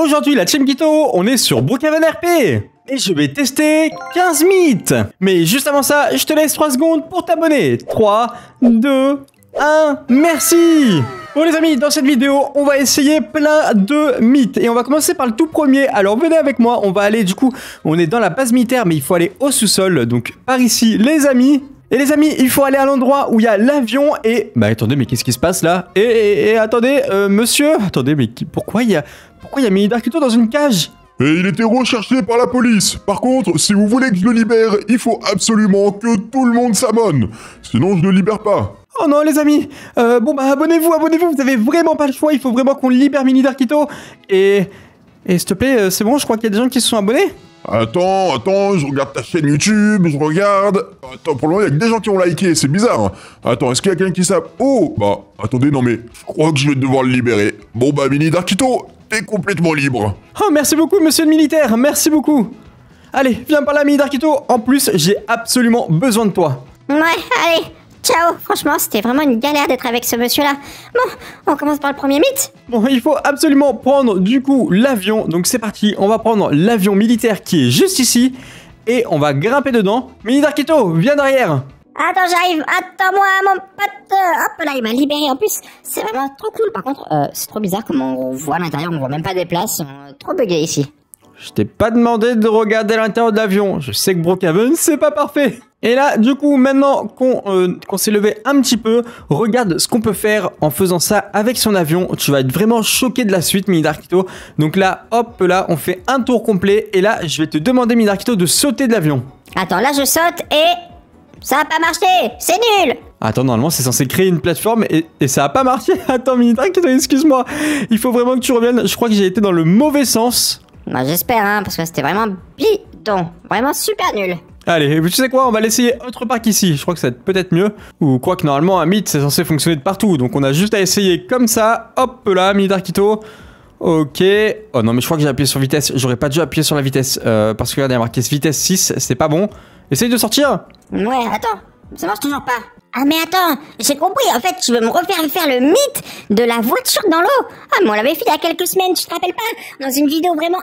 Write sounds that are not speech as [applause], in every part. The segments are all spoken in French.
Aujourd'hui, la Team Guito, on est sur Brookhaven RP et je vais tester 15 mythes. Mais juste avant ça, je te laisse 3 secondes pour t'abonner. 3, 2, 1, merci Bon les amis, dans cette vidéo, on va essayer plein de mythes et on va commencer par le tout premier. Alors venez avec moi, on va aller du coup, on est dans la base militaire mais il faut aller au sous-sol, donc par ici les amis. Et les amis, il faut aller à l'endroit où il y a l'avion et... Bah attendez, mais qu'est-ce qui se passe là et, attendez, euh, monsieur Attendez, mais pourquoi il y a... Pourquoi il y a dans une cage et il était recherché par la police. Par contre, si vous voulez que je le libère, il faut absolument que tout le monde s'abonne. Sinon, je ne le libère pas. Oh non, les amis euh, Bon, bah, abonnez-vous, abonnez-vous, vous avez vraiment pas le choix. Il faut vraiment qu'on libère Mini Darkito. Et... Et s'il te plaît, euh, c'est bon, je crois qu'il y a des gens qui se sont abonnés. Attends, attends, je regarde ta chaîne YouTube, je regarde... Attends, pour le moment, il y a que des gens qui ont liké, c'est bizarre. Hein. Attends, est-ce qu'il y a quelqu'un qui s'abonne Oh Bah, attendez, non mais... Je crois que je vais devoir le libérer. Bon, bah, Mini Darkito, T'es complètement libre. Oh, merci beaucoup, monsieur le militaire. Merci beaucoup. Allez, viens par là, Mini Darkito. En plus, j'ai absolument besoin de toi. Ouais, allez. Ciao. Franchement, c'était vraiment une galère d'être avec ce monsieur-là. Bon, on commence par le premier mythe. Bon, il faut absolument prendre du coup l'avion. Donc c'est parti. On va prendre l'avion militaire qui est juste ici. Et on va grimper dedans. Mini Darkito, viens derrière. Attends, j'arrive. Attends-moi, mon pote. Hop là, il m'a libéré. En plus, c'est vraiment trop cool. Par contre, euh, c'est trop bizarre comment on voit l'intérieur. On voit même pas des places. trop bugué ici. Je t'ai pas demandé de regarder l'intérieur de l'avion. Je sais que Brocaven c'est pas parfait. Et là, du coup, maintenant euh, qu'on s'est levé un petit peu, regarde ce qu'on peut faire en faisant ça avec son avion. Tu vas être vraiment choqué de la suite, Midarkito. Donc là, hop, là, on fait un tour complet. Et là, je vais te demander, Midarkito, de sauter de l'avion. Attends, là, je saute et... Ça a pas marché C'est nul Attends, normalement, c'est censé créer une plateforme et, ça a pas marché [laughs] Attends, Minidarkito, excuse-moi Il faut vraiment que tu reviennes. Je crois que j'ai été dans le mauvais sens. Bah, j'espère, hein, parce que c'était vraiment bidon. Vraiment super nul. Allez, tu sais quoi, on va l'essayer autre part qu'ici. Je crois que ça va être peut-être mieux. Ou quoi que normalement, un mythe, c'est censé fonctionner de partout. Donc on a juste à essayer comme ça. Hop là, mini Darkito. Ok. Oh non, mais je crois que j'ai appuyé sur vitesse. J'aurais pas dû appuyer sur la vitesse. Euh, parce que regardez, il y a marqué vitesse 6, c'est pas bon. Essaye de sortir Ouais, attends, ça marche toujours pas. Ah mais attends, j'ai compris, en fait tu veux me refaire faire le mythe de la voiture dans l'eau. Ah mais on l'avait fait il y a quelques semaines, tu te rappelles pas Dans une vidéo vraiment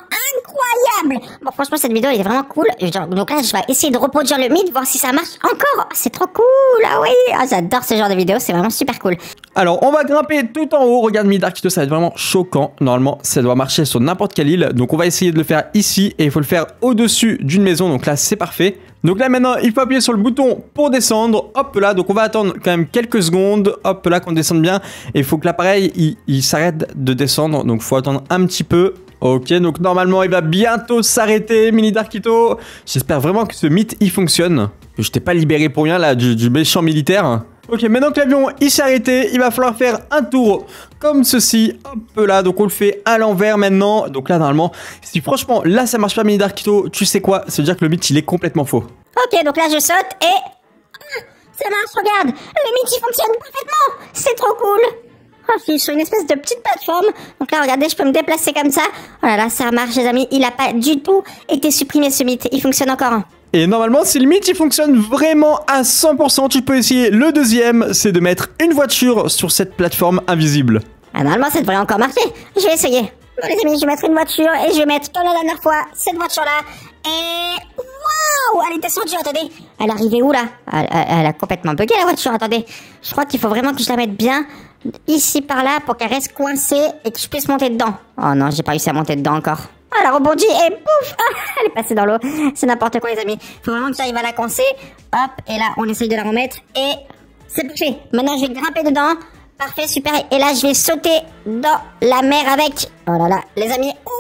incroyable Bon franchement cette vidéo elle est vraiment cool, donc là je vais essayer de reproduire le mythe, voir si ça marche encore. Ah, c'est trop cool, ah oui, ah, j'adore ce genre de vidéo, c'est vraiment super cool. Alors on va grimper tout en haut, regarde Midark, ça va être vraiment choquant. Normalement ça doit marcher sur n'importe quelle île, donc on va essayer de le faire ici et il faut le faire au-dessus d'une maison, donc là c'est parfait. Donc là maintenant il faut appuyer sur le bouton pour descendre, hop là, donc on va attendre quand même quelques secondes, hop là qu'on descende bien, et il faut que l'appareil il, s'arrête de descendre, donc faut attendre un petit peu, Ok, donc normalement il va bientôt s'arrêter, Mini Darkito. J'espère vraiment que ce mythe il fonctionne. je t'ai pas libéré pour rien là du méchant militaire. Ok, maintenant que l'avion il s'est arrêté, il va falloir faire un tour comme ceci. Hop là, donc on le fait à l'envers maintenant. Donc là, normalement, si franchement, là, ça marche pas, mini Darkito, tu sais quoi Ça veut dire que le mythe, il est complètement faux. Ok, donc là, je saute et... Ah, ça marche, regarde Le mythe, il fonctionne parfaitement C'est trop cool je suis sur une espèce de petite plateforme. Donc là, regardez, je peux me déplacer comme ça. Oh là là, ça marche, les amis. Il a pas du tout été supprimé, ce mythe. Il fonctionne encore. Hein. Et normalement, si le mythe il fonctionne vraiment à 100%, tu peux essayer le deuxième, c'est de mettre une voiture sur cette plateforme invisible. Ah, normalement, ça devrait encore marcher. Je vais essayer. Bon, les amis, je vais mettre une voiture et je vais mettre, pour la dernière fois, cette voiture-là. Et... Waouh Elle est descendue, attendez. Elle est arrivée où, là elle, a complètement bugué, la voiture, attendez. Je crois qu'il faut vraiment que je la mette bien ici par là pour qu'elle reste coincée et que je puisse monter dedans. Oh non, j'ai pas réussi à monter dedans encore. elle ah, a rebondi et pouf [laughs] ah, Elle est passée dans l'eau. C'est n'importe quoi, les amis. Il Faut vraiment que j'arrive à la coincer. Hop, et là, on essaye de la remettre et c'est bouché. Maintenant, je vais grimper dedans. Parfait, super. Et là, je vais sauter dans la mer avec. Oh là là, les amis. Oh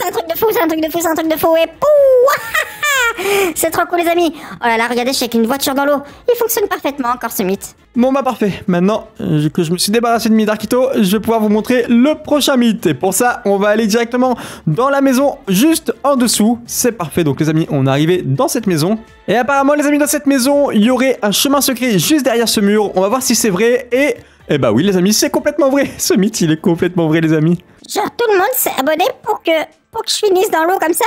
c'est un truc de fou, c'est un truc de fou, c'est un truc de fou. Et pouh [laughs] C'est trop cool les amis. Oh là là, regardez, je suis une voiture dans l'eau. Il fonctionne parfaitement encore ce mythe. Bon bah parfait, maintenant euh, que je me suis débarrassé de Midarkito, je vais pouvoir vous montrer le prochain mythe. Et pour ça, on va aller directement dans la maison, juste en dessous. C'est parfait, donc les amis, on est arrivé dans cette maison. Et apparemment les amis, dans cette maison, il y aurait un chemin secret juste derrière ce mur. On va voir si c'est vrai et... Eh bah oui les amis, c'est complètement vrai. [laughs] Ce mythe, il est complètement vrai les amis. Genre tout le monde s'est abonné pour que, pour que je finisse dans l'eau comme ça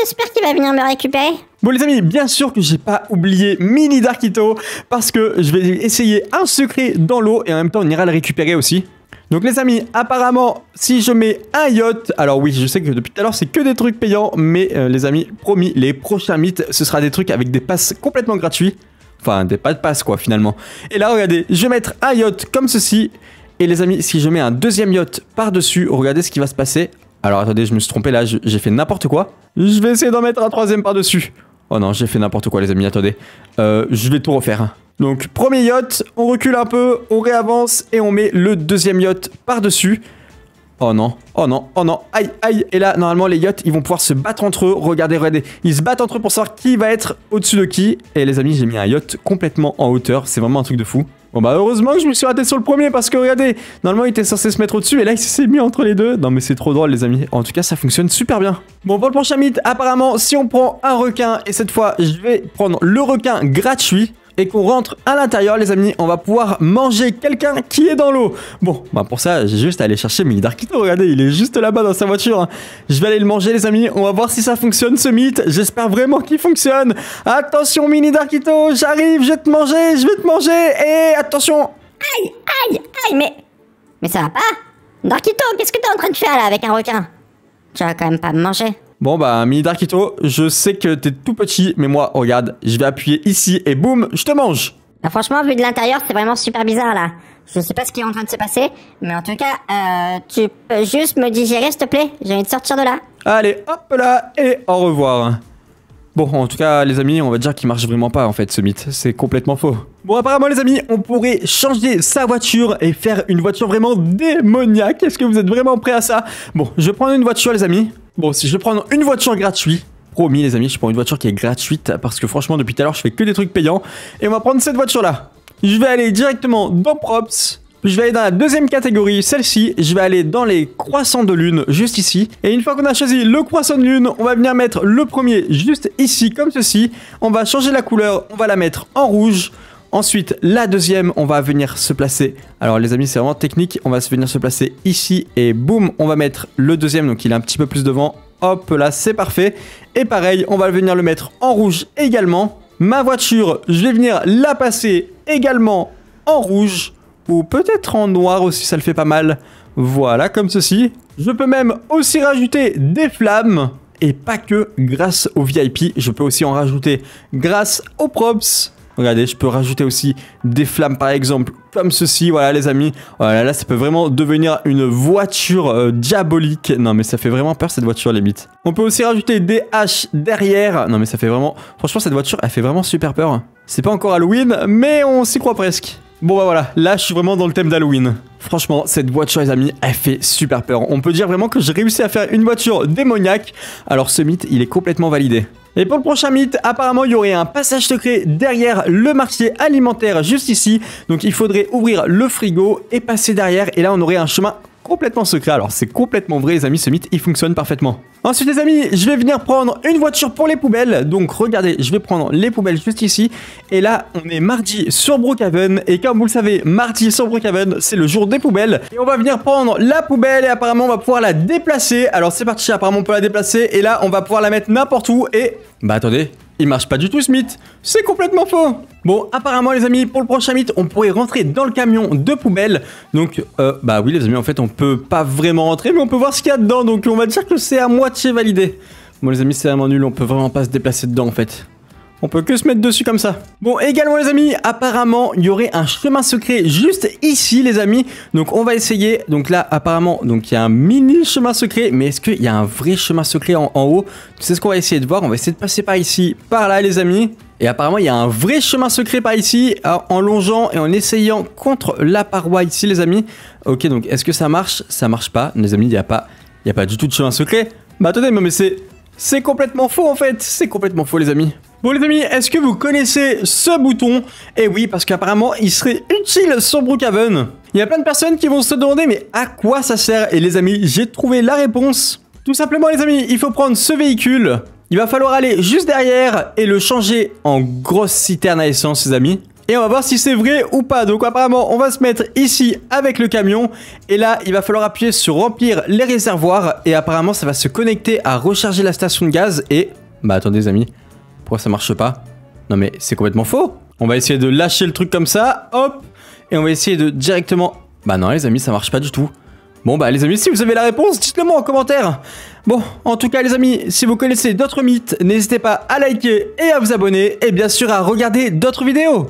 J'espère qu'il va venir me récupérer. Bon les amis, bien sûr que j'ai pas oublié Mini Darkito parce que je vais essayer un secret dans l'eau et en même temps on ira le récupérer aussi. Donc les amis, apparemment, si je mets un yacht, alors oui, je sais que depuis tout à l'heure, c'est que des trucs payants, mais euh, les amis, promis, les prochains mythes, ce sera des trucs avec des passes complètement gratuits. Enfin, des pas de passe, quoi, finalement. Et là, regardez, je vais mettre un yacht comme ceci. Et les amis, si je mets un deuxième yacht par-dessus, regardez ce qui va se passer. Alors, attendez, je me suis trompé, là, j'ai fait n'importe quoi. Je vais essayer d'en mettre un troisième par-dessus. Oh non, j'ai fait n'importe quoi, les amis, attendez. Euh, je vais tout refaire. Donc, premier yacht, on recule un peu, on réavance et on met le deuxième yacht par-dessus. Oh non, oh non, oh non, aïe, aïe. Et là, normalement, les yachts, ils vont pouvoir se battre entre eux. Regardez, regardez, ils se battent entre eux pour savoir qui va être au-dessus de qui. Et les amis, j'ai mis un yacht complètement en hauteur. C'est vraiment un truc de fou. Bon bah heureusement que je me suis raté sur le premier parce que regardez, normalement il était censé se mettre au-dessus et là il s'est mis entre les deux. Non mais c'est trop drôle les amis. En tout cas ça fonctionne super bien. Bon pour le prochain mythe, apparemment si on prend un requin et cette fois je vais prendre le requin gratuit et qu'on rentre à l'intérieur, les amis, on va pouvoir manger quelqu'un qui est dans l'eau. Bon, bah pour ça, j'ai juste à aller chercher Mini Darkito, regardez, il est juste là-bas dans sa voiture. Je vais aller le manger, les amis, on va voir si ça fonctionne ce mythe. J'espère vraiment qu'il fonctionne. Attention, mini Darkito, j'arrive, je vais te manger, je vais te manger, et attention. Aïe, aïe, aïe, mais. Mais ça va pas Darkito, qu'est-ce que t'es en train de faire là avec un requin Tu vas quand même pas me manger. Bon bah mini Darkito, je sais que t'es tout petit, mais moi, regarde, je vais appuyer ici et boum, je te mange ah, Franchement, vu de l'intérieur, c'est vraiment super bizarre là. Je sais pas ce qui est en train de se passer, mais en tout cas, euh, tu peux juste me digérer s'il te plaît, j'ai envie de sortir de là. Allez, hop là, et au revoir Bon, en tout cas, les amis, on va dire qu'il marche vraiment pas, en fait, ce mythe. C'est complètement faux. Bon, apparemment, les amis, on pourrait changer sa voiture et faire une voiture vraiment démoniaque. Est-ce que vous êtes vraiment prêts à ça Bon, je prends une voiture, les amis. Bon, si je prends une voiture gratuite, promis les amis, je prends une voiture qui est gratuite parce que franchement depuis tout à l'heure je fais que des trucs payants. Et on va prendre cette voiture là. Je vais aller directement dans Props. Je vais aller dans la deuxième catégorie, celle-ci. Je vais aller dans les croissants de lune, juste ici. Et une fois qu'on a choisi le croissant de lune, on va venir mettre le premier juste ici, comme ceci. On va changer la couleur, on va la mettre en rouge. Ensuite, la deuxième, on va venir se placer. Alors les amis, c'est vraiment technique. On va venir se placer ici et boum, on va mettre le deuxième. Donc il est un petit peu plus devant. Hop là, c'est parfait. Et pareil, on va venir le mettre en rouge également. Ma voiture, je vais venir la passer également en rouge. Ou peut-être en noir aussi, ça le fait pas mal. Voilà, comme ceci. Je peux même aussi rajouter des flammes. Et pas que grâce au VIP, je peux aussi en rajouter grâce aux props Regardez, je peux rajouter aussi des flammes par exemple, comme ceci, voilà les amis. Voilà, là ça peut vraiment devenir une voiture euh, diabolique. Non mais ça fait vraiment peur cette voiture les mythes. On peut aussi rajouter des haches derrière. Non mais ça fait vraiment... Franchement cette voiture elle fait vraiment super peur. C'est pas encore Halloween, mais on s'y croit presque. Bon bah voilà, là je suis vraiment dans le thème d'Halloween. Franchement, cette voiture, les amis, elle fait super peur. On peut dire vraiment que j'ai réussi à faire une voiture démoniaque. Alors ce mythe, il est complètement validé. Et pour le prochain mythe, apparemment il y aurait un passage secret derrière le marché alimentaire juste ici. Donc il faudrait ouvrir le frigo et passer derrière et là on aurait un chemin complètement secret. Alors c'est complètement vrai les amis, ce mythe il fonctionne parfaitement. Ensuite les amis, je vais venir prendre une voiture pour les poubelles. Donc regardez, je vais prendre les poubelles juste ici. Et là, on est mardi sur Brookhaven. Et comme vous le savez, mardi sur Brookhaven, c'est le jour des poubelles. Et on va venir prendre la poubelle et apparemment on va pouvoir la déplacer. Alors c'est parti, apparemment on peut la déplacer. Et là, on va pouvoir la mettre n'importe où. Et... Bah attendez, il marche pas du tout ce mythe. C'est complètement faux. Bon, apparemment les amis, pour le prochain mythe, on pourrait rentrer dans le camion de poubelle. Donc, euh, bah oui les amis, en fait, on peut pas vraiment rentrer, mais on peut voir ce qu'il y a dedans. Donc on va dire que c'est à moitié validé. Bon les amis, c'est vraiment nul, on peut vraiment pas se déplacer dedans en fait. On peut que se mettre dessus comme ça. Bon, également les amis, apparemment, il y aurait un chemin secret juste ici, les amis. Donc, on va essayer. Donc là, apparemment, donc il y a un mini chemin secret. Mais est-ce qu'il y a un vrai chemin secret en, haut C'est ce qu'on va essayer de voir. On va essayer de passer par ici, par là, les amis. Et apparemment, il y a un vrai chemin secret par ici, en longeant et en essayant contre la paroi ici, les amis. Ok, donc est-ce que ça marche Ça marche pas, les amis, il n'y a pas... Il a pas du tout de chemin secret. Bah attendez, mais c'est... C'est complètement faux en fait C'est complètement faux les amis Bon les amis, est-ce que vous connaissez ce bouton Eh oui, parce qu'apparemment il serait utile sur Brookhaven. Il y a plein de personnes qui vont se demander mais à quoi ça sert Et les amis, j'ai trouvé la réponse. Tout simplement les amis, il faut prendre ce véhicule. Il va falloir aller juste derrière et le changer en grosse citerne à essence les amis. Et on va voir si c'est vrai ou pas. Donc apparemment, on va se mettre ici avec le camion. Et là, il va falloir appuyer sur remplir les réservoirs. Et apparemment, ça va se connecter à recharger la station de gaz. Et... Bah attendez les amis, pourquoi ça marche pas Non mais c'est complètement faux On va essayer de lâcher le truc comme ça, hop Et on va essayer de directement... Bah non les amis, ça marche pas du tout. Bon bah les amis, si vous avez la réponse, dites-le moi en commentaire Bon, en tout cas les amis, si vous connaissez d'autres mythes, n'hésitez pas à liker et à vous abonner, et bien sûr à regarder d'autres vidéos